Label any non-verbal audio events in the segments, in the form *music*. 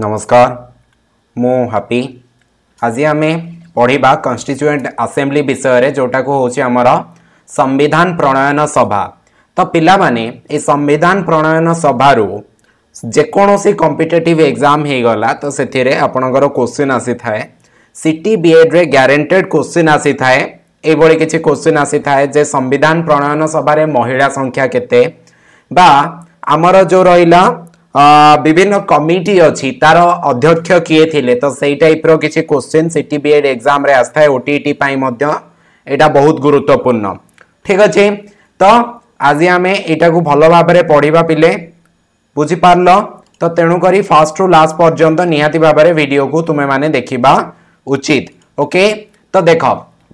नमस्कार ମୁଁ ହାପି ଆଜି ଆମେ ପଢ଼ିବା କନଷ୍ଟିଚ୍ୟୁଏଣ୍ଟ ଆସେମ୍ବ୍ଲି ବିଷୟରେ ଯେଉଁଟାକୁ ହେଉଛି ଆମର ସମ୍ବିଧାନ ପ୍ରଣୟନ ସଭା ତ ପିଲାମାନେ ଏ ସମ୍ବିଧାନ ପ୍ରଣୟନ ସଭାରୁ ଯେକୌଣସି କମ୍ପିଟେଟିଭ୍ ଏକ୍ଜାମ୍ ହୋଇଗଲା ତ ସେଥିରେ ଆପଣଙ୍କର କୋଶ୍ଚିନ୍ ଆସିଥାଏ ସି ଟି ବି ଏଡ଼୍ରେ ଗ୍ୟାରେଣ୍ଟେଡ଼୍ କୋଶ୍ଚିନ୍ ଆସିଥାଏ ଏଇଭଳି କିଛି କୋଶ୍ଚିନ୍ ଆସିଥାଏ ଯେ ସମ୍ବିଧାନ ପ୍ରଣୟନ ସଭାରେ ମହିଳା ସଂଖ୍ୟା କେତେ ବା ଆମର ଯେଉଁ ରହିଲା বিভিন্ন কমিটি অছি তার অধ্যক্ষ কিয়ে থিলে তো সেই টাইপর কিছু কোশ্চিন সিটি বিএড এক্সামে আসথায় ওটিইটি পাই মধ্য এটা বহুত গুরুত্বপূর্ণ ঠিক আছে তো আজি আমি এটাকু ভালো ভাবে পড়িবা পিলে বুঝি পারলো তো তেণু করি ফার্স্ট রু লাস্ট পর্যন্ত নিহাতি ভাবে ভিডিও কু তুমি মানে দেখিবা উচিত ওকে তো দেখো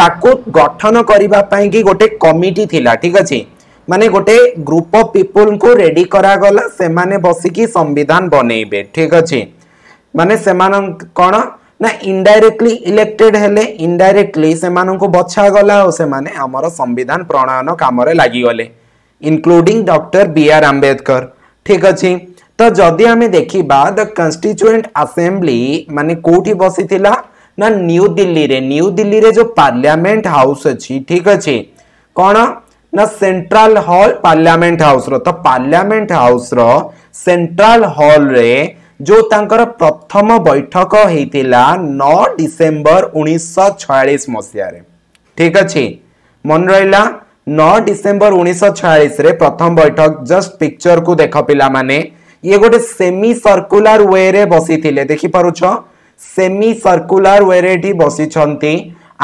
ତାକୁ ଗଠନ କରିବା ପାଇଁକି ଗୋଟେ କମିଟି ଥିଲା ଠିକ୍ ଅଛି ମାନେ ଗୋଟେ ଗ୍ରୁପ୍ ଅଫ୍ ପିପୁଲଙ୍କୁ ରେଡି କରାଗଲା ସେମାନେ ବସିକି ସମ୍ବିଧାନ ବନେଇବେ ଠିକ୍ ଅଛି ମାନେ ସେମାନଙ୍କ କ'ଣ ନା ଇନଡାଇରେକ୍ଟଲି ଇଲେକ୍ଟେଡ୍ ହେଲେ ଇନଡାଇରେକ୍ଟଲି ସେମାନଙ୍କୁ ବଛାଗଲା ଆଉ ସେମାନେ ଆମର ସମ୍ବିଧାନ ପ୍ରଣୟନ କାମରେ ଲାଗିଗଲେ including doctor B R Ambedkar ଠିକ୍ ଅଛି ତ ଯଦି ଆମେ ଦେଖିବା ଦ କନଷ୍ଟିଚୁଏଣ୍ଟ ଆସେମ୍ବ୍ଲି ମାନେ କୋଉଠି ବସିଥିଲା ନା ନ୍ୟୁ ଦିଲ୍ଲୀରେ ନ୍ୟୁ ଦିଲ୍ଲୀରେ ଯେଉଁ ପାର୍ଲିଆମେଣ୍ଟ ହାଉସ୍ ଅଛି ଠିକ୍ ଅଛି କ'ଣ ନା ସେଣ୍ଟ୍ରାଲ ହଲ୍ ପାର୍ଲିଆମେଣ୍ଟ ହାଉସ୍ର ତ ପାର୍ଲିଆମେଣ୍ଟ ହାଉସ୍ର ସେଣ୍ଟ୍ରାଲ ହଲ୍ରେ ଯେଉଁ ତାଙ୍କର ପ୍ରଥମ ବୈଠକ ହେଇଥିଲା ନଅ ଡିସେମ୍ବର ଉଣେଇଶହ ଛୟାଳିଶ ମସିହାରେ ଠିକ୍ ଅଛି ମନେ ରହିଲା ନଅ ଡିସେମ୍ବର ଉଣେଇଶହ ଛୟାଳିଶରେ ପ୍ରଥମ ବୈଠକ ଜଷ୍ଟ ପିକ୍ଚରକୁ ଦେଖ ପିଲାମାନେ ଇଏ ଗୋଟେ ସେମି ସର୍କୁଲାର ୱେରେ ବସିଥିଲେ ଦେଖିପାରୁଛ ସେମି ସର୍କୁଲାର ୱେରେଟି ବସିଛନ୍ତି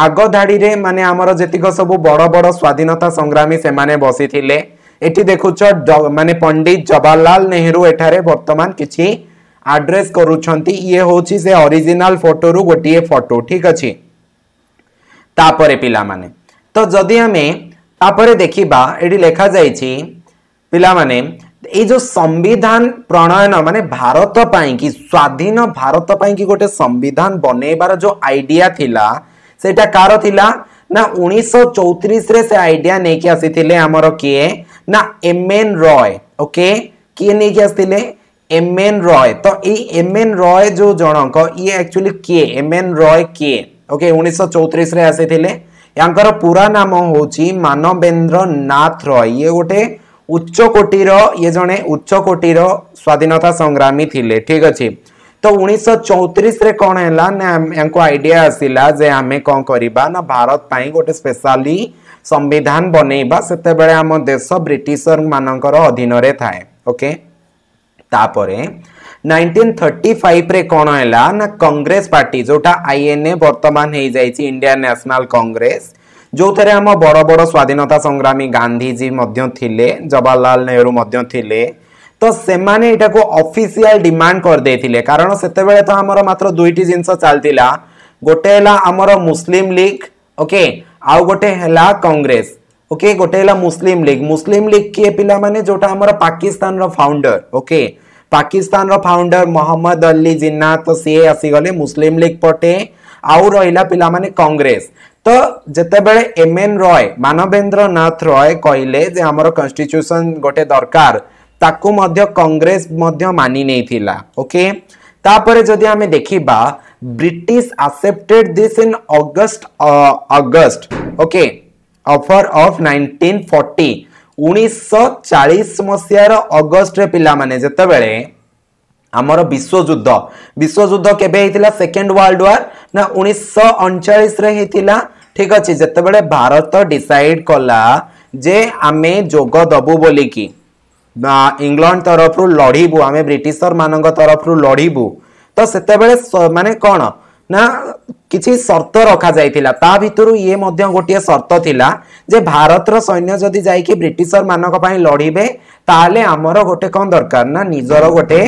ଆଗ ଧାଡ଼ିରେ ମାନେ ଆମର ଯେତିକ ସବୁ ବଡ଼ ବଡ଼ ସ୍ୱାଧୀନତା ସଂଗ୍ରାମୀ ସେମାନେ ବସିଥିଲେ ଏଠି ଦେଖୁଛ ମାନେ ପଣ୍ଡିତ ଜବାହରଲାଲ ନେହେରୁ ଏଠାରେ ବର୍ତ୍ତମାନ କିଛି ଆଡ୍ରେସ୍ କରୁଛନ୍ତି ଇଏ ହେଉଛି ସେ ଅରିଜିନାଲ ଫଟୋରୁ ଗୋଟିଏ ଫଟୋ ଠିକ୍ ଅଛି ତାପରେ ପିଲାମାନେ ତ ଯଦି ଆମେ ତାପରେ ଦେଖିବା ଏଠି ଲେଖାଯାଇଛି ପିଲାମାନେ এই যে সংবিধান প্রণয়ন মানে ভারত পাইকি স্বাধীন ভারত পাইকি গোটে সংবিধান বনাইবার যে আইডিয়া লা সেটা কার লা না উনিশশো চৌত্রিশে সে আইডিয়া নেইকি আসিলে আমার কি না এম এন রয় ওকে কি নেইকি আসিলে এম এন রয় তো এই এম এন রয় যে জনক ইয়ে actually K M N Roy কে ওকে উনিশশো চৌত্রিশে আসিলে ইয়াঙ্কর পুরা নাম হচ্ছে মানবেন্দ্র নাথ রয় ইয়ে গোটে ଉଚ୍ଚକୋଟୀର ଇଏ ଜଣେ ଉଚ୍ଚକୋଟୀର ସ୍ୱାଧୀନତା ସଂଗ୍ରାମୀ ଥିଲେ ଠିକ୍ ଅଛି ତ ଉଣେଇଶହ ଚଉତିରିଶରେ କ'ଣ ହେଲା ନା ୟାଙ୍କୁ ଆଇଡିଆ ଆସିଲା ଯେ ଆମେ କ'ଣ କରିବା ନା ଭାରତ ପାଇଁ ଗୋଟେ ସ୍ପେଶାଲି ସମ୍ବିଧାନ ବନେଇବା ସେତେବେଳେ ଆମ ଦେଶ ବ୍ରିଟିଶର ମାନଙ୍କର ଅଧୀନରେ ଥାଏ ଓକେ ତାପରେ ନାଇନଟିନ୍ ଥର୍ଟି ଫାଇଭରେ କ'ଣ ହେଲା ନା କଂଗ୍ରେସ ପାର୍ଟି ଯେଉଁଟା ଆଇଏନ୍ଏ ବର୍ତ୍ତମାନ ହେଇଯାଇଛି ଇଣ୍ଡିଆନ୍ ନ୍ୟାସନାଲ୍ କଂଗ୍ରେସ ଯେଉଁଥିରେ ଆମ ବଡ଼ ବଡ଼ ସ୍ୱାଧୀନତା ସଂଗ୍ରାମୀ ଗାନ୍ଧିଜୀ ମଧ୍ୟ ଥିଲେ ଜବାହରଲାଲ ନେହେରୁ ମଧ୍ୟ ଥିଲେ ତ ସେମାନେ ଏଇଟାକୁ ଅଫିସିଆଲ ଡିମାଣ୍ଡ କରିଦେଇଥିଲେ କାରଣ ସେତେବେଳେ ତ ଆମର ମାତ୍ର ଦୁଇଟି ଜିନିଷ ଚାଲିଥିଲା ଗୋଟେ ହେଲା ଆମର ମୁସଲିମ ଲିଗ୍ ଓକେ ଆଉ ଗୋଟେ ହେଲା କଂଗ୍ରେସ ଓକେ ଗୋଟେ ହେଲା ମୁସଲିମ ଲିଗ୍ ମୁସଲିମ ଲିଗ୍ କିଏ ପିଲାମାନେ ଯୋଉଟା ଆମର ପାକିସ୍ତାନର ଫାଉଣ୍ଡର ଓକେ ପାକିସ୍ତାନର ଫାଉଣ୍ଡର ମହମ୍ମଦ ଅଲ୍ଲି ଜିନ୍ନା ତ ସିଏ ଆସିଗଲେ ମୁସଲିମ ଲିଗ୍ ପଟେ ଆଉ ରହିଲା ପିଲାମାନେ କଂଗ୍ରେସ ତ ଯେତେବେଳେ ଏମ୍ ଏନ୍ ରୟ ମାନବେନ୍ଦ୍ର ନାଥ ରୟ କହିଲେ ଯେ ଆମର କନଷ୍ଟିଚ୍ୟୁସନ୍ ଗୋଟେ ଦରକାର ତାକୁ ମଧ୍ୟ କଂଗ୍ରେସ ମଧ୍ୟ ମାନି ନେଇଥିଲା ଓକେ ତାପରେ ଯଦି ଆମେ ଦେଖିବା British accepted this in August August okay offer of nineteen forty ଉଣେଇଶହ ଚାଳିଶ ମସିହାର ଅଗଷ୍ଟରେ ପିଲାମାନେ ଯେତେବେଳେ ଆମର ବିଶ୍ୱଯୁଦ୍ଧ ବିଶ୍ୱଯୁଦ୍ଧ କେବେ ହେଇଥିଲା ସେକେଣ୍ଡ ୱାର୍ଲଡ ୱାର୍ ନା ଉଣେଇଶହ ଅଣଚାଳିଶରେ ହେଇଥିଲା ঠিক ଅଛି ଯେତେବେଳେ ଭାରତ ଡିସାଇଡ୍ କଲା ଯେ ଆମେ ଯୋଗ ଦେବୁ ବୋଲିକି ଇଂଲଣ୍ଡ ତରଫରୁ ଲଢ଼ିବୁ ଆମେ ବ୍ରିଟିଶର ମାନଙ୍କ ତରଫରୁ ଲଢ଼ିବୁ ତ ସେତେବେଳେ ମାନେ କ'ଣ ନା କିଛି ସର୍ତ୍ତ ରଖାଯାଇଥିଲା ତା ଭିତରୁ ଇଏ ମଧ୍ୟ ଗୋଟିଏ ସର୍ତ୍ତ ଥିଲା ଯେ ଭାରତର ସୈନ୍ୟ ଯଦି ଯାଇକି ବ୍ରିଟିଶର ମାନଙ୍କ ପାଇଁ ଲଢ଼ିବେ ତାହେଲେ ଆମର ଗୋଟେ କ'ଣ ଦରକାର ନା ନିଜର ଗୋଟେ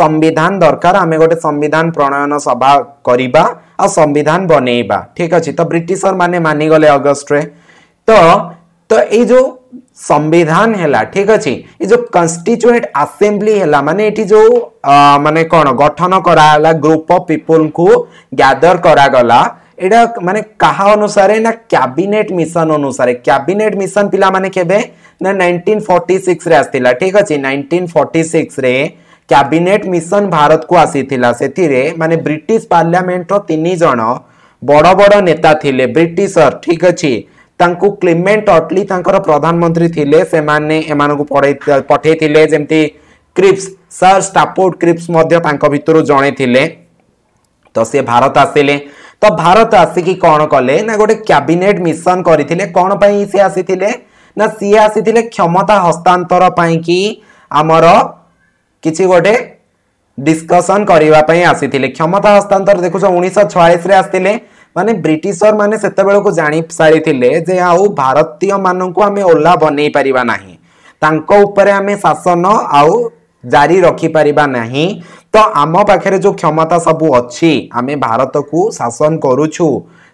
ସମ୍ବିଧାନ ଦରକାର ଆମେ ଗୋଟେ ସମ୍ବିଧାନ ପ୍ରଣୟନ ସଭା କରିବା ଆଉ ସମ୍ବିଧାନ ବନେଇବା ଠିକ ଅଛି ତ ବ୍ରିଟିଶର ମାନେ ମାନିଗଲେ ଅଗଷ୍ଟରେ ତ ତ ଏଇ ଯେଉଁ संविधान है ठीक अच्छे ये जो कन्स्टिच्युएट आसेम्बली है माने ये जो माने कौन गठन कराला ग्रुप अफ पीपल को ग्यादर करागला এটা মানে কাহা অনুসারে না ক্যাবিনেট মিশন অনুসারে ক্যাবিনেট মিশন পিলা মানে কেবে না 1946 রে আসতিলা ঠিক আছে 1946 রে କ୍ୟାବିନେଟ୍ ମିଶନ ଭାରତକୁ ଆସିଥିଲା ସେଥିରେ ମାନେ ବ୍ରିଟିଶ ପାର୍ଲାମେଣ୍ଟର ତିନି ଜଣ ବଡ଼ ବଡ଼ ନେତା ଥିଲେ ବ୍ରିଟିଶର ଠିକ୍ ଅଛି ତାଙ୍କୁ କ୍ଲିମେଣ୍ଟ ଅଟଲି ତାଙ୍କର ପ୍ରଧାନମନ୍ତ୍ରୀ ଥିଲେ ସେମାନେ ଏମାନଙ୍କୁ ପଢ଼େଇ ପଠେଇଥିଲେ ଯେମିତି କ୍ରିପ୍ସ ସାର୍ ଷ୍ଟାପୋର୍ଟ କ୍ରିପ୍ସ ମଧ୍ୟ ତାଙ୍କ ଭିତରୁ ଜଣେ ଥିଲେ ତ ସେ ଭାରତ ଆସିଲେ ତ ଭାରତ ଆସିକି କ'ଣ କଲେ ନା ଗୋଟେ କ୍ୟାବିନେଟ୍ ମିଶନ କରିଥିଲେ କ'ଣ ପାଇଁ ସେ ଆସିଥିଲେ ନା ସିଏ ଆସିଥିଲେ କ୍ଷମତା ହସ୍ତାନ୍ତର ପାଇଁକି ଆମର କିଛି ଗୋଟେ ଡିସ୍କସନ୍ କରିବା ପାଇଁ ଆସିଥିଲେ କ୍ଷମତା ହସ୍ତାନ୍ତର ଦେଖୁଛ ଉଣେଇଶହ ଛୟାଳିଶରେ ଆସିଥିଲେ ମାନେ ବ୍ରିଟିଶର ମାନେ ସେତେବେଳକୁ ଜାଣି ସାରିଥିଲେ ଯେ ଆଉ ଭାରତୀୟମାନଙ୍କୁ ଆମେ ଓଲା ବନେଇ ପାରିବା ନାହିଁ ତାଙ୍କ ଉପରେ ଆମେ ଶାସନ ଆଉ ଜାରି ରଖିପାରିବା ନାହିଁ ତ ଆମ ପାଖରେ ଯେଉଁ କ୍ଷମତା ସବୁ ଅଛି ଆମେ ଭାରତକୁ ଶାସନ କରୁଛୁ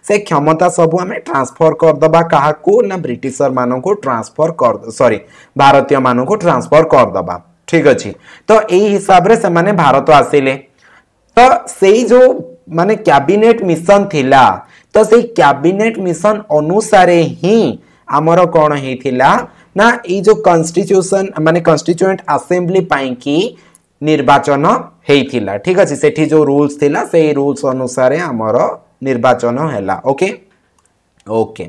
ସେ କ୍ଷମତା ସବୁ ଆମେ ଟ୍ରାନ୍ସଫର କରିଦେବା କାହାକୁ ନା ବ୍ରିଟିଶର ମାନଙ୍କୁ ଟ୍ରାନ୍ସଫର କରି ସରି ଭାରତୀୟମାନଙ୍କୁ ଟ୍ରାନ୍ସଫର କରିଦେବା ଠିକ୍ ଅଛି ତ ଏଇ ହିସାବରେ ସେମାନେ ଭାରତ ଆସିଲେ ତ ସେଇ ଯେଉଁ मान कैबिनेट मिशन थी तो से कैबिनेट मिशन अनुसार ही आमर कौन होता ना जो कन्स्टिट्यूशन मान कन्स्टिट्यूएंट असेंबली कि निर्वाचन होता ठीक अच्छे से जो रूल्स थिला से रूल्स अनुसार आमर निर्वाचन है ओके ओके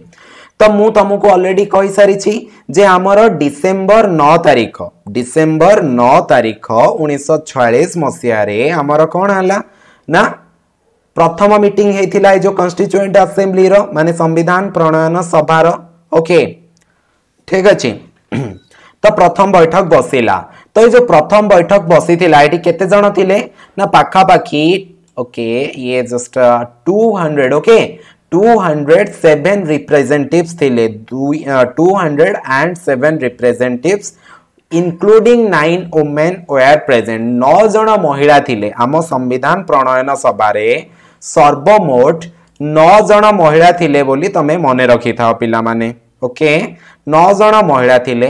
तो मु तुमको अलरेडी कही सारी आमर डिसेम्बर नौ तारीख डिसेम्बर नौ तारीख उन्नीस छयास मसीह कौन है ना प्रथम मीट होता है जो कन्स्टिच्युएंट आसेम्बली मान संविधान प्रणयन सभार ओके ठीक अच्छे *clears throat* तो प्रथम बैठक बसला तो ये जो प्रथम बैठक बसी केत थिले ना पखापाखी ओके ये जस्ट 200 okay 207 hundred seven representative two hundred and seven representative including nine women ओ आर प्रेजेन्ट नौ जन महिला थिले आम संविधान प्रणयन सभार ସର୍ବମୋଟ ନଅ ଜଣ ମହିଳା ଥିଲେ ବୋଲି ତମେ ମନେ ରଖିଥାଅ ପିଲାମାନେ ଓକେ ନଅ ଜଣ ମହିଳା ଥିଲେ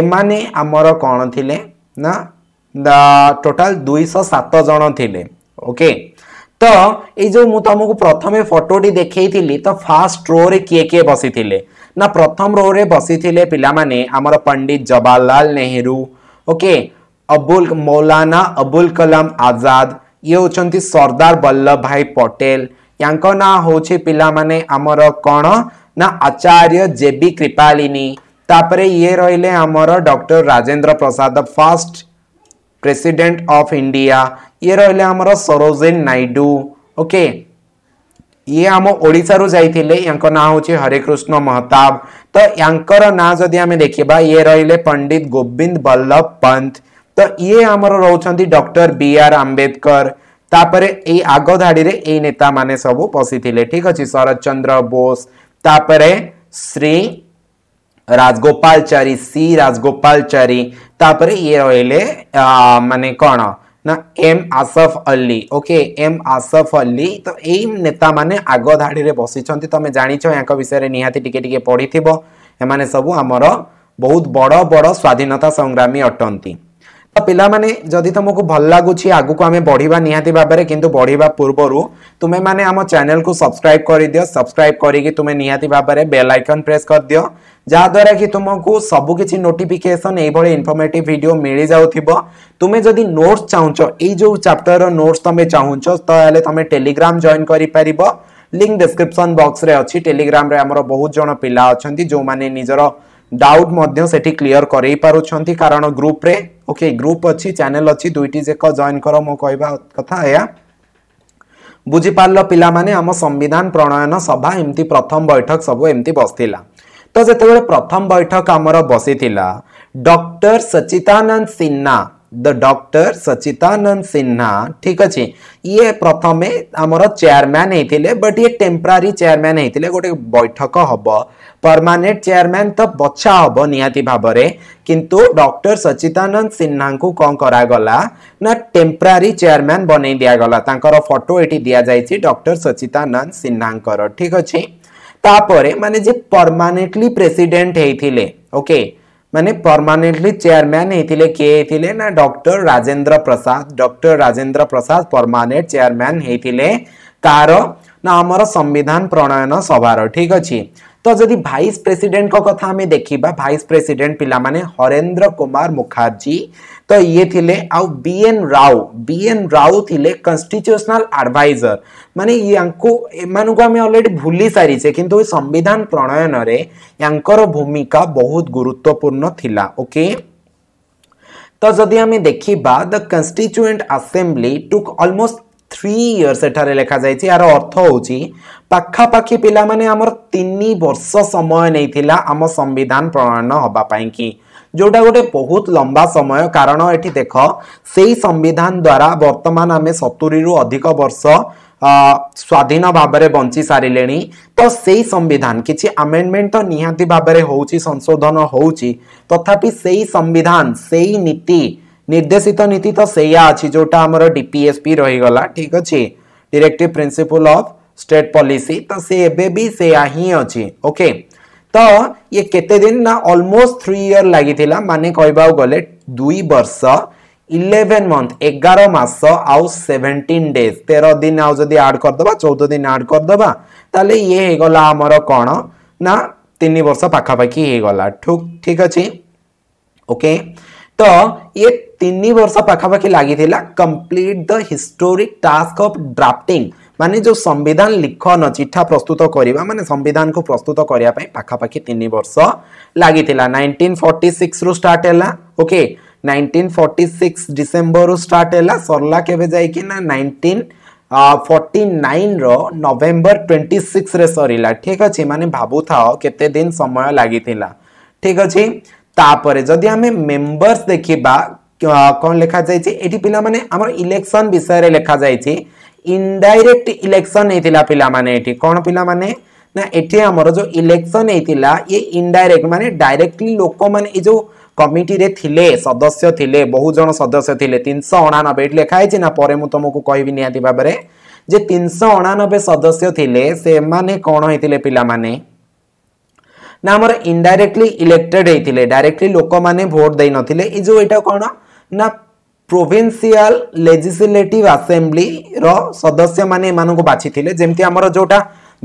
ଏମାନେ ଆମର କ'ଣ ଥିଲେ ନା ଟୋଟାଲ ଦୁଇଶହ ସାତ ଜଣ ଥିଲେ ଓକେ ତ ଏଇ ଯେଉଁ ମୁଁ ତୁମକୁ ପ୍ରଥମେ ଫଟୋଟି ଦେଖେଇଥିଲି ତ ଫାର୍ଷ୍ଟ ରୋରେ କିଏ କିଏ ବସିଥିଲେ ନା ପ୍ରଥମ ରୋରେ ବସିଥିଲେ ପିଲାମାନେ ଆମର ପଣ୍ଡିତ ଜବାହରଲାଲ ନେହେରୁ ଓକେ ଅବୁଲ ମୌଲାନା ଅବୁଲ କଲାମ ଆଜାଦ ये होंगे सर्दार बल्लभ भाई पटेल या ना मैंने पाने कौन ना आचार्य जेबी कृपालिनी तापर ये रे आमर doctor Rajendra Prasad first president of India ये रे आम सरोजिन नायडू ओके ये आम ओडार जाते ना हूँ हरेकृष्ण महताब तो या जदि आम देखा ये रे पंडित गोविंद बल्लभ पंत ତ ଇଏ ଆମର ରହୁଛନ୍ତି ଡକ୍ଟର ବି ଆର୍ ଆମ୍ବେଦକର ତାପରେ ଏଇ ଆଗ ଧାଡ଼ିରେ ଏଇ ନେତାମାନେ ସବୁ ବସିଥିଲେ ଠିକ ଅଛି ଶରତ ଚନ୍ଦ୍ର ବୋଷ ତାପରେ ଶ୍ରୀ ରାଜଗୋପାଳଚାରୀ ସି ରାଜଗୋପାଳଚାରୀ ତାପରେ ଇଏ ରହିଲେ ମାନେ କ'ଣ ନା M Asaf Ali okay M Asaf Ali ତ ଏଇ ନେତାମାନେ ଆଗ ଧାଡ଼ିରେ ବସିଛନ୍ତି ତମେ ଜାଣିଛ ୟାଙ୍କ ବିଷୟରେ ନିହାତି ଟିକେ ଟିକେ ପଢ଼ିଥିବ ଏମାନେ ସବୁ ଆମର ବହୁତ ବଡ଼ ବଡ଼ ସ୍ୱାଧୀନତା ସଂଗ୍ରାମୀ ଅଟନ୍ତି ପିଲାମାନେ ଯଦି ତୁମକୁ ଭଲ ଲାଗୁଛି ଆଗକୁ ଆମେ ବଢ଼ିବା ନିହାତି ଭାବରେ କିନ୍ତୁ ବଢ଼ିବା ପୂର୍ବରୁ ତୁମେମାନେ ଆମ ଚ୍ୟାନେଲକୁ ସବସ୍କ୍ରାଇବ୍ କରିଦିଅ ସବସ୍କ୍ରାଇବ୍ କରିକି ତୁମେ ନିହାତି ଭାବରେ ବେଲ୍ ଆଇକନ୍ ପ୍ରେସ୍ କରିଦିଅ ଯାହାଦ୍ୱାରା କି ତୁମକୁ ସବୁ କିଛି ନୋଟିଫିକେସନ୍ ଏଇଭଳି ଇନଫର୍ମେଟିଭ୍ ଭିଡ଼ିଓ ମିଳିଯାଉଥିବ ତୁମେ ଯଦି ନୋଟ୍ସ ଚାହୁଁଛ ଏଇ ଯେଉଁ ଚାପ୍ଟରର ନୋଟ୍ସ ତୁମେ ଚାହୁଁଛ ତାହେଲେ ତୁମେ ଟେଲିଗ୍ରାମ୍ ଜଏନ୍ କରିପାରିବ ଲିଙ୍କ୍ ଡିସ୍କ୍ରିପ୍ସନ୍ ବକ୍ସରେ ଅଛି ଟେଲିଗ୍ରାମ୍ରେ ଆମର ବହୁତ ଜଣ ପିଲା ଅଛନ୍ତି ଯେଉଁମାନେ ନିଜର ଡାଉଟ୍ ମଧ୍ୟ ସେଠି କ୍ଲିଅର୍ କରେଇ ପାରୁଛନ୍ତି କାରଣ ଗ୍ରୁପ୍ରେ ओके ग्रुप अछि चैनल अछि दुईटी जेका क जॉइन करो मो कहबा कथा या बुझि पिलामाने पिला माने हम संविधान प्रणयन सभा एमती प्रथम बैठक सब एमती बसथिला तो जेते प्रथम बैठक हमरा बसीथिला doctor Sachchidananda Sinha the doctor Sachchidananda Sinha ठीक अच्छे ये प्रथम आम चेयरमैन होते बट ये टेम्परारी चेयरमैन होते गोटे बैठक हम परमानेंट चेयरमैन तो बछा हम निहाती भाव किंतु डॉक्टर सचितानंद सिन्हा को कौन करागला ना टेम्परारी चेयरमैन बनई दिगला फटो ये दि जाइए डॉक्टर सचिदानंद सिन्हा ठीक अच्छे तापर माने जे परमानेंटली प्रेसिडेंट होते ओके okay. माने परमानेंटली चेयरमैन होते किए ना doctor Rajendra Prasad doctor Rajendra Prasad permanent chairman होते कार ना आम संविधान प्रणयन सभार ठीक अच्छे तो जदि भाइस प्रेसीडेट कथा आम देखा भाइस प्रेसिडेंट पिला हरेन्द्र कुमार मुखार्जी ତ ଇଏ ଥିଲେ ଆଉ B N Rau B N Rau ଥିଲେ କନଷ୍ଟିଚ୍ୟୁସନାଲ ଆଡ଼ଭାଇଜର ମାନେ ୟାଙ୍କୁ ଏମାନଙ୍କୁ ଆମେ ଅଲରେଡି ଭୁଲି ସାରିଛେ କିନ୍ତୁ ସମ୍ବିଧାନ ପ୍ରଣୟନରେ ୟାଙ୍କର ଭୂମିକା ବହୁତ ଗୁରୁତ୍ୱପୂର୍ଣ୍ଣ ଥିଲା ଓକେ ତ ଯଦି ଆମେ ଦେଖିବା the constituent assembly took almost three years এখানে লেখা যাই আর অর্থ হচ্ছে পাখাপাখি পিলা মানে আমার তিন বর্ষ সময় নেই আম সংবিধান প্রণয়ন হওয়া কি जोटा गोटे बहुत लंबा समय कारण ये देख से संविधान द्वारा बर्तमान आम सतुरी रु अधिक वर्ष ସ୍ୱାଧୀନ ଭାବରେ ବଞ୍ଚି ସାରିଲେଣି ତ ସେଇ ସମ୍ବିଧାନ କିଛି ଆମେଣ୍ଡମେଣ୍ଟ ତ ନିହାତି ଭାବରେ ହେଉଛି ସଂଶୋଧନ ହେଉଛି ତଥାପି ସେଇ ସମ୍ବିଧାନ ସେଇ ନୀତି ନିର୍ଦ୍ଦେଶିତ ନୀତି ତ ସେଇଆ ଅଛି ଯେଉଁଟା ଆମର ଡିପିଏସ୍ପି ରହିଗଲା ଠିକ୍ ଅଛି directive principle of state policy ତ ସେ ଏବେ ବି ସେଇଆ ହିଁ ଅଛି ଓକେ ତ ଇଏ କେତେ ଦିନ ନା ଅଲମୋଷ୍ଟ ଥ୍ରୀ ଇୟର୍ ଲାଗିଥିଲା ମାନେ କହିବାକୁ ଗଲେ ଦୁଇ ବର୍ଷ ଇଲେଭେନ୍ ମନ୍ଥ ଏଗାର ମାସ ଆଉ ସେଭେଣ୍ଟିନ୍ ଡେଜ୍ ତେର ଦିନ ଆଉ ଯଦି ଆଡ଼୍ କରିଦେବା ଚଉଦ ଦିନ ଆଡ଼୍ କରିଦେବା ତାହେଲେ ଇଏ ହେଇଗଲା ଆମର କ'ଣ ନା ତିନି ବର୍ଷ ପାଖାପାଖି ହେଇଗଲା ଠିକ୍ ଠିକ୍ ଅଛି ଓକେ ତ ଇଏ ତିନି ବର୍ଷ ପାଖାପାଖି ଲାଗିଥିଲା complete the historic task of drafting ମାନେ ଯେଉଁ ସମ୍ବିଧାନ ଲିଖନ ଚିଠା ପ୍ରସ୍ତୁତ କରିବା ମାନେ ସମ୍ବିଧାନକୁ ପ୍ରସ୍ତୁତ କରିବା ପାଇଁ ପାଖାପାଖି ତିନି ବର୍ଷ ଲାଗିଥିଲା ନାଇନଟିନ୍ ଫର୍ଟି ସିକ୍ସରୁ ଷ୍ଟାର୍ଟ ହେଲା ଓକେ ନାଇନଟିନ୍ ଫର୍ଟି ସିକ୍ସ ଡିସେମ୍ବରରୁ ଷ୍ଟାର୍ଟ ହେଲା ସରିଲା କେବେ ଯାଇକି ନା ନାଇନଟିନ୍ ଫର୍ଟି ନାଇନ୍ର ନଭେମ୍ବର ଟ୍ୱେଣ୍ଟି ସିକ୍ସରେ ସରିଲା ଠିକ୍ ଅଛି ମାନେ ଭାବୁଥାଅ କେତେ ଦିନ ସମୟ ଲାଗିଥିଲା ଠିକ୍ ଅଛି ତାପରେ ଯଦି ଆମେ ମେମ୍ବର୍ସ ଦେଖିବା କ'ଣ ଲେଖାଯାଇଛି ଏଠି ପିଲାମାନେ ଆମର ଇଲେକ୍ସନ୍ ବିଷୟରେ ଲେଖାଯାଇଛି ইনডাইরেক্ট ইলেকশন হয়েছিল পিলামানে এটি কোণ পিলামানে না এটি আমার যে ইলেকশন হয়েছিল ইয়ে ইনডাইরেক্ট মানে ডাইরেক্টলি লোক মানে এই যে কমিটিরে থিলে সদস্য থিলে বহু জন সদস্য থিলে তিনশো অণানবে এটি লেখা হয়েছে না পরে মু তোমাকে কহবি নিহতি ভাবে যে তিনশো অণানবে সদস্য থিলে সেমানে কোণ হয়েছিল পিলামানে না আমার ইনডাইরেক্টলি ইলেক্টেড হয়েছিল ডাইরেক্টলি লোক মানে ভোট দেই নথিলে এই যে এটা কোণ না ପ୍ରୋଭିନ୍ସିଆଲ ଲେଜିସ୍ଲେଟିଭ୍ ଆସେମ୍ବ୍ଲିର ସଦସ୍ୟମାନେ ଏମାନଙ୍କୁ ବାଛିଥିଲେ ଯେମିତି ଆମର ଯେଉଁଟା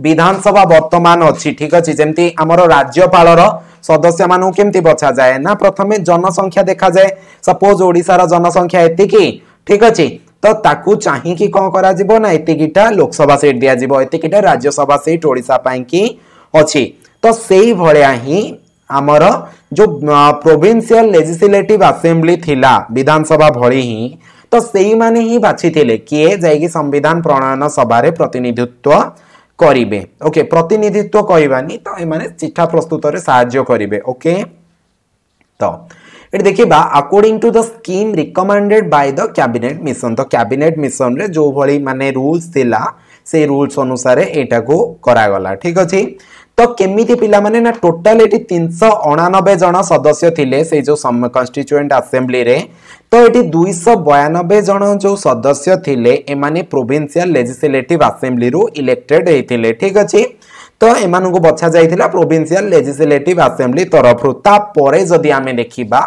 ବିଧାନସଭା ବର୍ତ୍ତମାନ ଅଛି ଠିକ ଅଛି ଯେମିତି ଆମର ରାଜ୍ୟପାଳର ସଦସ୍ୟମାନଙ୍କୁ କେମିତି ବଛାଯାଏ ନା ପ୍ରଥମେ ଜନସଂଖ୍ୟା ଦେଖାଯାଏ ସପୋଜ ଓଡ଼ିଶାର ଜନସଂଖ୍ୟା ଏତିକି ଠିକ ଅଛି ତ ତାକୁ ଚାହିଁକି କ'ଣ କରାଯିବ ନା ଏତିକିଟା ଲୋକସଭା ସିଟ୍ ଦିଆଯିବ ଏତିକିଟା ରାଜ୍ୟସଭା ସିଟ୍ ଓଡ଼ିଶା ପାଇଁକି ଅଛି ତ ସେଇଭଳିଆ ହିଁ ଆମର ଯେଉଁ ପ୍ରୋଭିନ୍ସିଆଲ ଲେଜିସ୍ଲେଟିଭ୍ ଆସେମ୍ବଲି ଥିଲା ବିଧାନସଭା ଭଳି ହିଁ ତ ସେଇମାନେ ହିଁ ବାଛିଥିଲେ କିଏ ଯାଇକି ସମ୍ବିଧାନ ପ୍ରଣୟନ ସଭାରେ ପ୍ରତିନିଧିତ୍ୱ କରିବେ ଓକେ ପ୍ରତିନିଧିତ୍ୱ କହିବାନି ତ ଏମାନେ ଚିଠା ପ୍ରସ୍ତୁତରେ ସାହାଯ୍ୟ କରିବେ ଓକେ ତ ଏଠି ଦେଖିବା according to the scheme recommended by the cabinet mission ତ କ୍ୟାବିନେଟ୍ ମିଶନରେ ଯେଉଁଭଳି ମାନେ ରୁଲ୍ସ ଥିଲା ସେଇ ରୁଲ୍ସ ଅନୁସାରେ ଏଇଟାକୁ କରାଗଲା ଠିକ୍ ଅଛି ତ କେମିତି ପିଲାମାନେ ନା ଟୋଟାଲ ଏଠି ତିନିଶହ ଅଣାନବେ ଜଣ ସଦସ୍ୟ ଥିଲେ ସେଇ ଯେଉଁ କନଷ୍ଟିଚୁଏଣ୍ଟ ଆସେମ୍ବ୍ଲିରେ ତ ଏଠି ଦୁଇଶହ ବୟାନବେ ଜଣ ଯେଉଁ ସଦସ୍ୟ ଥିଲେ ଏମାନେ ପ୍ରୋଭିନ୍ସିଆଲ ଲେଜିସ୍ଲେଟିଭ୍ ଆସେମ୍ବ୍ଲିରୁ ଇଲେକ୍ଟେଡ୍ ହେଇଥିଲେ ଠିକ୍ ଅଛି ତ ଏମାନଙ୍କୁ ବଛାଯାଇଥିଲା ପ୍ରୋଭିନ୍ସିଆଲ ଲେଜିସ୍ଲେଟିଭ୍ ଆସେମ୍ବ୍ଲି ତରଫରୁ ତାପରେ ଯଦି ଆମେ ଦେଖିବା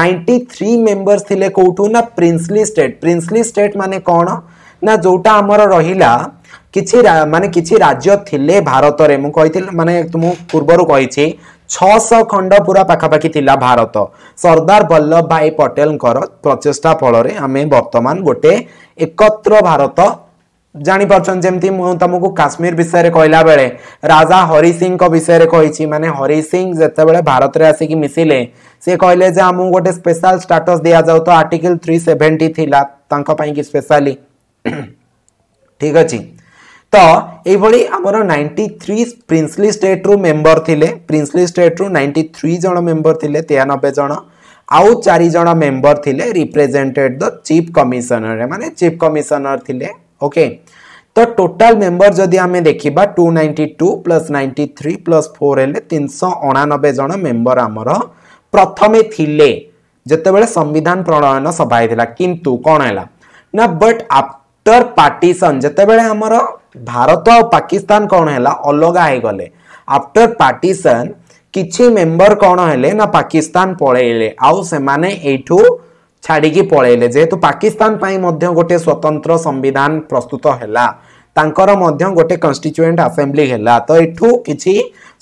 ନାଇଣ୍ଟି ଥ୍ରୀ ମେମ୍ବର୍ସ ଥିଲେ କେଉଁଠୁ ନା ପ୍ରିନ୍ସଲି ଷ୍ଟେଟ୍ ପ୍ରିନ୍ସଲି ଷ୍ଟେଟ୍ ମାନେ କ'ଣ ନା ଯେଉଁଟା ଆମର ରହିଲା କିଛି ମାନେ କିଛି ରାଜ୍ୟ ଥିଲେ ଭାରତରେ ମୁଁ କହିଥିଲି ମାନେ ମୁଁ ପୂର୍ବରୁ କହିଛି ଛଅଶହ ଖଣ୍ଡ ପୁରା ପାଖାପାଖି ଥିଲା ଭାରତ ସର୍ଦ୍ଦାର ବଲ୍ଲଭ ଭାଇ ପଟେଲଙ୍କର ପ୍ରଚେଷ୍ଟା ଫଳରେ ଆମେ ବର୍ତ୍ତମାନ ଗୋଟେ ଏକତ୍ର ଭାରତ ଜାଣିପାରୁଛନ୍ତି ଯେମିତି ମୁଁ ତୁମକୁ କାଶ୍ମୀର ବିଷୟରେ କହିଲା ବେଳେ ରାଜା ହରି ସିଂଙ୍କ ବିଷୟରେ କହିଛି ମାନେ ହରି ସିଂ ଯେତେବେଳେ ଭାରତରେ ଆସିକି ମିଶିଲେ ସେ କହିଲେ ଯେ ଆମକୁ ଗୋଟେ ସ୍ପେଶାଲ ଷ୍ଟାଟସ୍ ଦିଆଯାଉ ତ ଆର୍ଟିକଲ ଥ୍ରୀ ସେଭେଣ୍ଟି ଥିଲା ତାଙ୍କ ପାଇଁକି ସ୍ପେଶାଲି ଠିକ୍ ଅଛି ତ ଏଇଭଳି ଆମର ନାଇଣ୍ଟି ଥ୍ରୀ ପ୍ରିନ୍ସଲି ଷ୍ଟେଟ୍ରୁ ମେମ୍ବର ଥିଲେ ପ୍ରିନ୍ସଲି ଷ୍ଟେଟ୍ରୁ ନାଇଣ୍ଟି ଥ୍ରୀ ଜଣ ମେମ୍ବର ଥିଲେ ତେୟାନବେ ଜଣ ଆଉ ଚାରି ଜଣ ମେମ୍ବର ଥିଲେ ରିପ୍ରେଜେଣ୍ଟେଡ୍ ଦ ଚିଫ୍ କମିଶନର ମାନେ ଚିଫ୍ କମିଶନର ଥିଲେ ଓକେ ତ ଟୋଟାଲ ମେମ୍ବର ଯଦି ଆମେ ଦେଖିବା two ninety two plus ninety three plus four ହେଲେ ତିନିଶହ ଅଣାନବେ ଜଣ ମେମ୍ବର ଆମର ପ୍ରଥମେ ଥିଲେ ଯେତେବେଳେ ସମ୍ବିଧାନ ପ୍ରଣୟନ ସଭା ହେଇଥିଲା କିନ୍ତୁ କ'ଣ ହେଲା ନା ବଟ୍ ଆଫ୍ଟର ପାର୍ଟିସନ୍ ଯେତେବେଳେ ଆମର भारत आ पाकिस्तान कौन है अलग ही गले आफ्टर पार्टीशन किसी मेम्बर कौन है ना पाकिस्तान पलैले आठ की पलैले जेहेतु पाकिस्तान गोटे स्वतंत्र संविधान प्रस्तुत है गोटे कन्स्टिट्युएंट आसेम्बली है तो यू कि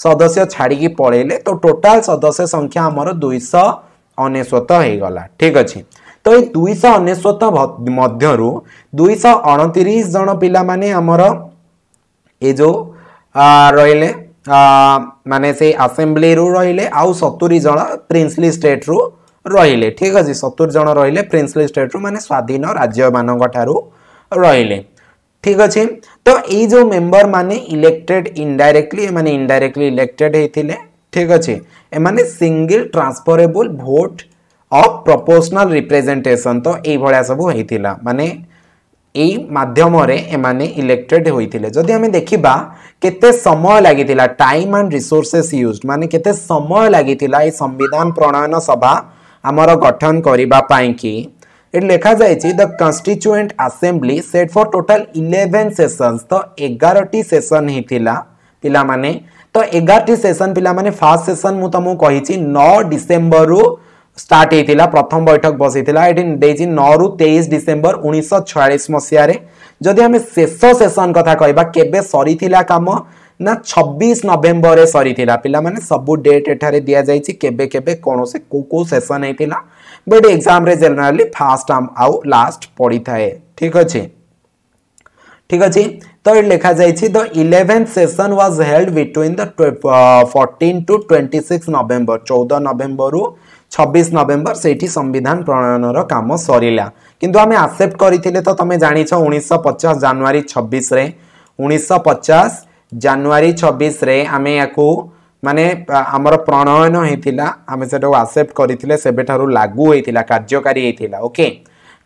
सदस्य छाड़ी पलैले तो टोटाल सदस्य संख्या आमर दुईश अनेश्वत हो गला ठीक अच्छे এই দুইশହ ଅନେଶ୍ୱତ ମଧ୍ୟରୁ ଦୁଇଶହ ଅଣତିରିଶ ଜଣ ପିଲାମାନେ ଆମର ଏ ଯେଉଁ ରହିଲେ ମାନେ ସେଇ ଆସେମ୍ବ୍ଲିରୁ ରହିଲେ ଆଉ ସତୁରି ଜଣ ପ୍ରିନ୍ସଲି ଷ୍ଟେଟ୍ରୁ ରହିଲେ ଠିକ୍ ଅଛି ସତୁରି ଜଣ ରହିଲେ ପ୍ରିନ୍ସଲି ଷ୍ଟେଟ୍ରୁ ମାନେ ସ୍ୱାଧୀନ ରାଜ୍ୟମାନଙ୍କ ଠାରୁ ରହିଲେ ଠିକ୍ ଅଛି ତ ଏଇ ଯେଉଁ ମେମ୍ବରମାନେ ଇଲେକ୍ଟେଡ୍ ଇନଡାଇରେକ୍ଟଲି ଏମାନେ ଇନଡାଇରେକ୍ଟଲି ଇଲେକ୍ଟେଡ୍ ହେଇଥିଲେ ଠିକ୍ ଅଛି ଏମାନେ single transferable vote of proportional representation ତ ଏଇଭଳିଆ ସବୁ ହେଇଥିଲା ମାନେ ଏଇ ମାଧ୍ୟମରେ ଏମାନେ ଇଲେକ୍ଟେଡ୍ ହୋଇଥିଲେ ଯଦି ଆମେ ଦେଖିବା କେତେ ସମୟ ଲାଗିଥିଲା ଟାଇମ୍ ଆଣ୍ଡ ରିସୋର୍ସେସ୍ ୟୁଜ୍ ମାନେ କେତେ ସମୟ ଲାଗିଥିଲା ଏଇ ସମ୍ବିଧାନ ପ୍ରଣୟନ ସଭା ଆମର ଗଠନ କରିବା ପାଇଁକି ଏଠି ଲେଖାଯାଇଛି the constituent assembly set for total eleven sessions ତ ଏଗାରଟି ସେସନ୍ ହେଇଥିଲା ପିଲାମାନେ ତ ଏଗାରଟି ସେସନ୍ ପିଲାମାନେ ଫାର୍ଷ୍ଟ ସେସନ୍ ମୁଁ ତୁମକୁ କହିଛି ନଅ ଡିସେମ୍ବରରୁ ଷ୍ଟାର୍ଟ ହେଇଥିଲା ପ୍ରଥମ ବୈଠକ ବସିଥିଲା ଏଠି ଦେଇଛି ନଅରୁ ତେଇଶ ଡିସେମ୍ବର ଉଣେଇଶହ ଛୟାଳିଶ ମସିହାରେ ଯଦି ଆମେ ଶେଷ ସେସନ୍ କଥା କହିବା କେବେ ସରିଥିଲା କାମ ନା ଛବିଶ ନଭେମ୍ବରରେ ସରିଥିଲା ପିଲାମାନେ ସବୁ ଡେଟ୍ ଏଠାରେ ଦିଆଯାଇଛି କେବେ କେବେ କୌଣସି କେଉଁ କେଉଁ ସେସନ୍ ହେଇଥିଲା ବଟ୍ ଏକ୍ଜାମ୍ରେ ଜେନେରାଲି ଫାର୍ଷ୍ଟ ଆଉ ଲାଷ୍ଟ ପଡ଼ିଥାଏ ଠିକ୍ ଅଛି ଠିକ୍ ଅଛି ତ ଏଠି ଲେଖାଯାଇଛି the eleventh session was held between the fourteen to twenty six November ଚଉଦ ନଭେମ୍ବରରୁ ছবিশ নভেম্বর সেইটি সংবিধান প্রণয়নর কাম সরিলা কিন্তু আমি আকসেপ্ট করে তো তুমি জাঁচ উনিশশো পচাশ জানুয়ারি ছবিশে উনিশশো পচাশ জানুয়ারি ছবিশে আমি ইয়াকু মানে আমার প্রণয়ন হয়েছিল আমি সেটা আকসেপ্ট করে সেবেঠার লাগু হয়েছিল কার্যকারী হয়েছিল ওকে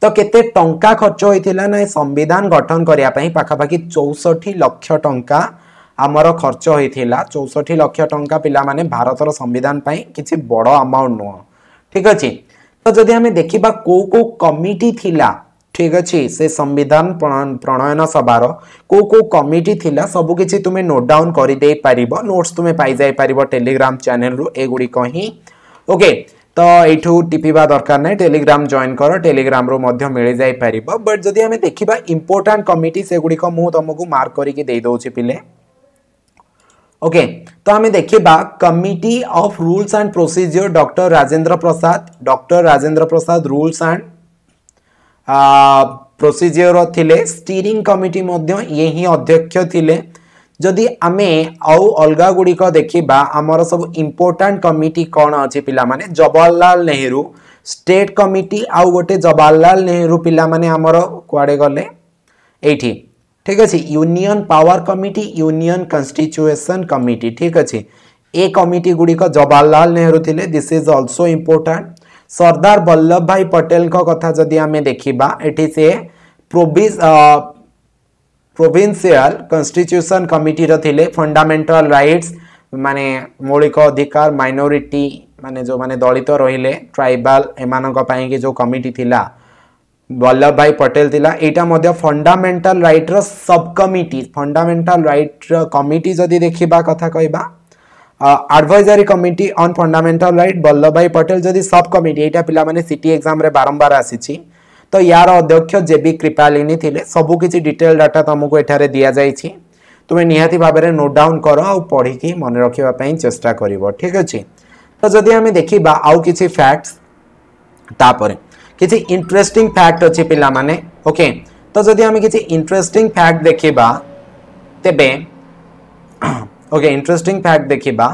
তো কেতে টঙ্কা খরচ হয়েছিল না সংবিধান গঠন করা পাখাপাখি চৌষঠি লক্ষ টঙ্কা আমার খরচ হয়েছিল চৌষঠি লক্ষ টঙ্কা পিলা মানে ভারতর সংবিধান পাই কিছু বড় আমাউন্ট নুহ ঠিক আছে তো যদি আমি দেখিবা কেউ কেউ কমিটি লা ঠিক আছে সে সংবিধান প্রণয়ন সভার কেউ কেউ কমিটি লা সবু কিছু তুমি নোট ডাউন করে দিয়ে পারিব নোটস তুমি পাই যাই পারিব টেলিগ্রাম চ্যানেল রু এগুড়িক হি ওকে তো এইটু টিপিবা দরকার নাই টেলিগ্রাম জয়েন কর টেলিগ্রাম রু মধ্য মিলি যাই পারিব বাট যদি আমি দেখিবা ইম্পর্টান্ট কমিটি সেগুড়িক মু তোমাকে মার্ক করিকি দেই দউছি পিলে ओके तो आम देखा committee of rules and procedure doctor Rajendra Prasad doctor Rajendra Prasad rules and procedure थिले स्टीयरिंग कमिटी ये ही अध्यक्ष थिले जदि आम आउ अलग गुड़िक देखा आमर सब इम्पोर्टा कमिटी कौन अच्छे पे जवाहरलाल नेहरू स्टेट कमिटी आउ गोटे जवाहरलाल नेहरू पे आमर कड़े गले ঠিক আছে union power committee union constitution committee ঠিক আছে এ কমিটি গুড়িক জওয়াহরলাল নেহরু লে this is also important Sardar Vallabh Bhai Patel কথা যদি আমি দেখিবা এটি সে প্রোভিজ প্রোভিন্সিয়াল কনস্টিট্যুশন কমিটির লে ফন্ডামেন্টাল রাইটস মানে মৌলিক অধিকার মাইনরিটি মানে যে দলিত রহলে ট্রাইবাল এমানক পাইকি যে কমিটি লা ବଲ୍ଲଭଭାଇ ପଟେଲ ଥିଲା ଏଇଟା ମଧ୍ୟ ଫଣ୍ଡାମେଣ୍ଟାଲ ରାଇଟ୍ର ସବ୍ କମିଟି ଫଣ୍ଡାମେଣ୍ଟାଲ ରାଇଟ୍ର କମିଟି ଯଦି ଦେଖିବା କଥା କହିବା advisory committee on fundamental right Vallabhbhai Patel ଯଦି ସବ୍ କମିଟି ଏଇଟା ପିଲାମାନେ ସିଟି ଏକ୍ଜାମ୍ରେ ବାରମ୍ବାର ଆସିଛି ତ ୟାର ଅଧ୍ୟକ୍ଷ ଜେବି କ୍ରିପାଲିନି ଥିଲେ ସବୁ କିଛି ଡିଟେଲ ଡାଟା ତୁମକୁ ଏଠାରେ ଦିଆଯାଇଛି ତୁମେ ନିହାତି ଭାବରେ ନୋଟ୍ ଡାଉନ୍ କର ଆଉ ପଢ଼ିକି ମନେ ରଖିବା ପାଇଁ ଚେଷ୍ଟା କରିବ ଠିକ୍ ଅଛି ତ ଯଦି ଆମେ ଦେଖିବା ଆଉ କିଛି ଫ୍ୟାକ୍ଟସ୍ ତାପରେ କିଛି ଇଣ୍ଟରେଷ୍ଟିଂ ଫ୍ୟାକ୍ଟ ଅଛି ପିଲାମାନେ ଓକେ ତ ଯଦି ଆମେ କିଛି ଇଣ୍ଟରେଷ୍ଟିଂ ଫ୍ୟାକ୍ଟ ଦେଖିବା ତେବେ ଓକେ ଇଣ୍ଟରେଷ୍ଟିଂ ଫ୍ୟାକ୍ଟ ଦେଖିବା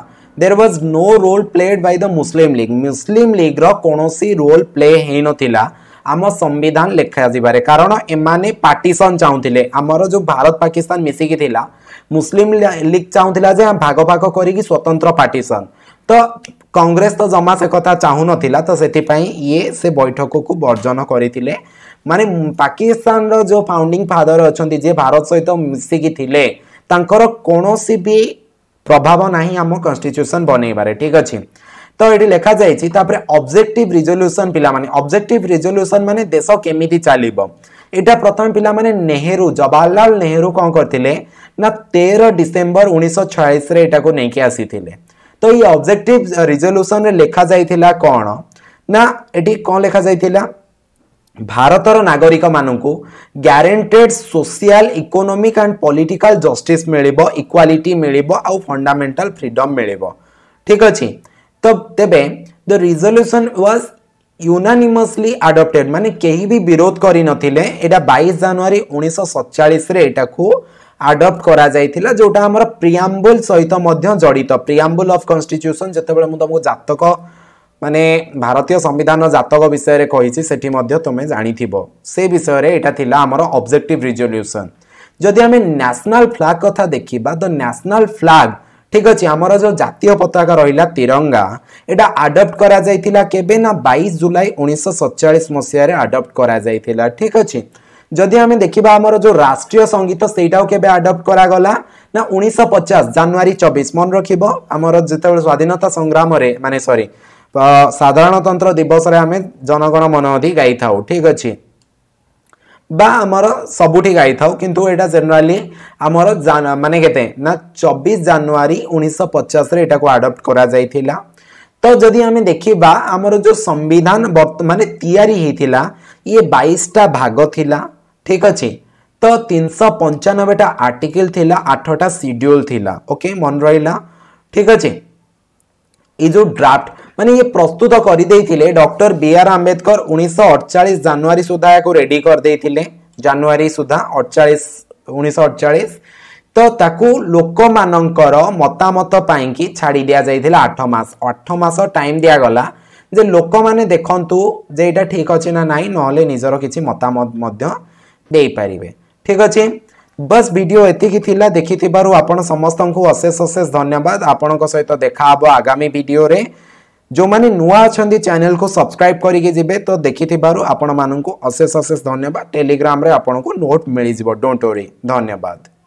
there was no role played by the Muslim League Muslim ଲିଗ୍ର କୌଣସି ରୋଲ୍ ପ୍ଲେ ହେଇନଥିଲା ଆମ ସମ୍ବିଧାନ ଲେଖାଯିବାରେ କାରଣ ଏମାନେ ପାର୍ଟିସନ୍ ଚାହୁଁଥିଲେ ଆମର ଯେଉଁ ଭାରତ ପାକିସ୍ତାନ ମିଶିକି ଥିଲା ମୁସଲିମ୍ ଲିଗ୍ ଚାହୁଁଥିଲା ଯେ ଭାଗ ଭାଗ କରିକି ସ୍ୱତନ୍ତ୍ର ପାର୍ଟିସନ୍ ତ କଂଗ୍ରେସ ତ ଜମା ସେ କଥା ଚାହୁଁନଥିଲା ତ ସେଥିପାଇଁ ଇଏ ସେ ବୈଠକକୁ ବର୍ଜନ କରିଥିଲେ ମାନେ ପାକିସ୍ତାନର ଯେଉଁ ଫାଉଣ୍ଡିଂ ଫାଦର ଅଛନ୍ତି ଯିଏ ଭାରତ ସହିତ ମିଶିକି ଥିଲେ ତାଙ୍କର କୌଣସି ବି ପ୍ରଭାବ ନାହିଁ ଆମ କନଷ୍ଟିଚ୍ୟୁସନ୍ ବନେଇବାରେ ଠିକ୍ ଅଛି ତ ଏଠି ଲେଖାଯାଇଛି ତାପରେ ଅବଜେକ୍ଟିଭ୍ ରିଜଲ୍ୟୁସନ୍ ପିଲାମାନେ ଅବଜେକ୍ଟିଭ୍ ରିଜଲ୍ୟୁସନ୍ ମାନେ ଦେଶ କେମିତି ଚାଲିବ ଏଇଟା ପ୍ରଥମେ ପିଲାମାନେ ନେହେରୁ ଜବାହରଲାଲ ନେହେରୁ କ'ଣ କରିଥିଲେ ନା ତେର ଡିସେମ୍ବର ଉଣେଇଶହ ଛୟାଳିଶରେ ଏଇଟାକୁ ନେଇକି ଆସିଥିଲେ ତ ଏଇ ଅବଜେକ୍ଟିଭ ରିଜଲ୍ୟୁସନରେ ଲେଖାଯାଇଥିଲା କ'ଣ ନା ଏଠି କ'ଣ ଲେଖାଯାଇଥିଲା ଭାରତର ନାଗରିକମାନଙ୍କୁ guaranteed social economic and political justice ମିଳିବ ଇକ୍ୱାଲିଟି ମିଳିବ ଆଉ ଫଣ୍ଡାମେଣ୍ଟାଲ ଫ୍ରିଡମ୍ ମିଳିବ ଠିକ୍ ଅଛି ତ ତେବେ ଦ ରିଜଲ୍ୟୁସନ୍ ୱାଜ୍ ୟୁନାନିମସ୍ଲି ଆଡ଼ପ୍ଟେଡ଼୍ ମାନେ କେହି ବି ବିରୋଧ କରିନଥିଲେ ଏଇଟା ବାଇଶ ଜାନୁଆରୀ ଉଣେଇଶହ ସତଚାଳିଶରେ ଏଇଟାକୁ ଆଡ଼ପ୍ଟ କରାଯାଇଥିଲା ଯେଉଁଟା ଆମର ପ୍ରିଆମ୍ବୁଲ ସହିତ ମଧ୍ୟ ଜଡ଼ିତ ପ୍ରିଆମ୍ବୁଲ ଅଫ୍ କନଷ୍ଟିଚ୍ୟୁସନ୍ ଯେତେବେଳେ ମୁଁ ତୁମକୁ ଜାତକ ମାନେ ଭାରତୀୟ ସମ୍ବିଧାନ ଜାତକ ବିଷୟରେ କହିଛି ସେଠି ମଧ୍ୟ ତୁମେ ଜାଣିଥିବ ସେ ବିଷୟରେ ଏଇଟା ଥିଲା ଆମର ଅବଜେକ୍ଟିଭ ରିଜଲ୍ୟୁସନ୍ ଯଦି ଆମେ ନ୍ୟାସନାଲ୍ ଫ୍ଲାଗ୍ କଥା ଦେଖିବା ତ ନ୍ୟାସନାଲ୍ ଫ୍ଲାଗ୍ ଠିକ ଅଛି ଆମର ଯେଉଁ ଜାତୀୟ ପତାକା ରହିଲା ତିରଙ୍ଗା ଏଇଟା ଆଡ଼ପ୍ଟ କରାଯାଇଥିଲା କେବେ ନା ବାଇଶ ଜୁଲାଇ ଉଣେଇଶହ ସତଚାଳିଶ ମସିହାରେ ଆଡ଼ପ୍ଟ କରାଯାଇଥିଲା ଠିକ ଅଛି যদি আমি দেখিবা আমার যে রাষ্ট্রীয় সঙ্গীত সেইটাও কেবে আডপ্ট করাগলা না উনিশশো পচাশ জানুয়ারি চবিশ মনে রাখব আমার যেতবে স্বাধীনতা সংগ্রামে মানে সরি সাধারণতন্ত্র দিবসরে আমি জনগণ মন অধি গাই থাও ঠিক আছে বা আমার সবুঠি গাই থাও কিন্তু এটা জেনারেলি আমার মানে কেতে না চবিশ জানুয়ারি উনিশশো পচাশে এটা আডপ্ট করা যাই তো যদি আমি দেখিবা আমার যে সংবিধান বর্তমানে তিয়ারি হয়েছিল ইয়ে বাইশটা ভাগ লা ঠিক ଅଛି ତ ତିନିଶହ ପଞ୍ଚାନବେଟା ଆର୍ଟିକିଲ୍ ଥିଲା ଆଠଟା ସିଡ୍ୟୁଲ୍ ଥିଲା ଓକେ ମନେ ରହିଲା ଠିକ୍ ଅଛି ଏଇ ଯେଉଁ ଡ୍ରାଫ୍ଟ ମାନେ ଇଏ ପ୍ରସ୍ତୁତ କରିଦେଇଥିଲେ ଡକ୍ଟର ବି ଆର୍ ଆମ୍ବେଦକର ଉଣେଇଶହ ଅଡ଼ଚାଳିଶ ଜାନୁଆରୀ ସୁଦ୍ଧା ଏହାକୁ ରେଡ଼ି କରିଦେଇଥିଲେ ଜାନୁଆରୀ ସୁଦ୍ଧା ଅଡ଼ଚାଳିଶ ଉଣେଇଶହ ଅଡ଼ଚାଳିଶ ତ ତାକୁ ଲୋକମାନଙ୍କର ମତାମତ ପାଇଁକି ଛାଡ଼ି ଦିଆଯାଇଥିଲା ଆଠ ମାସ ଆଠ ମାସ ଟାଇମ୍ ଦିଆଗଲା ଯେ ଲୋକମାନେ ଦେଖନ୍ତୁ ଯେ ଏଇଟା ଠିକ୍ ଅଛି ନା ନାହିଁ ନହେଲେ ନିଜର କିଛି ମତାମତ ମଧ୍ୟ ଦେଇପାରିବେ ଠିକ୍ ଅଛି ବସ୍ ଭିଡ଼ିଓ ଏତିକି ଥିଲା ଦେଖିଥିବାରୁ ଆପଣ ସମସ୍ତଙ୍କୁ ଅଶେଷ ଅଶେଷ ଧନ୍ୟବାଦ ଆପଣଙ୍କ ସହିତ ଦେଖାହେବ ଆଗାମୀ ଭିଡ଼ିଓରେ ଯେଉଁମାନେ ନୂଆ ଅଛନ୍ତି ଚ୍ୟାନେଲକୁ ସବସ୍କ୍ରାଇବ୍ କରିକି ଯିବେ ତ ଦେଖିଥିବାରୁ ଆପଣମାନଙ୍କୁ ଅଶେଷ ଅଶେଷ ଧନ୍ୟବାଦ ଟେଲିଗ୍ରାମରେ ଆପଣଙ୍କୁ ନୋଟ୍ ମିଳିଯିବ ଡୋଣ୍ଟ ଓରି ଧନ୍ୟବାଦ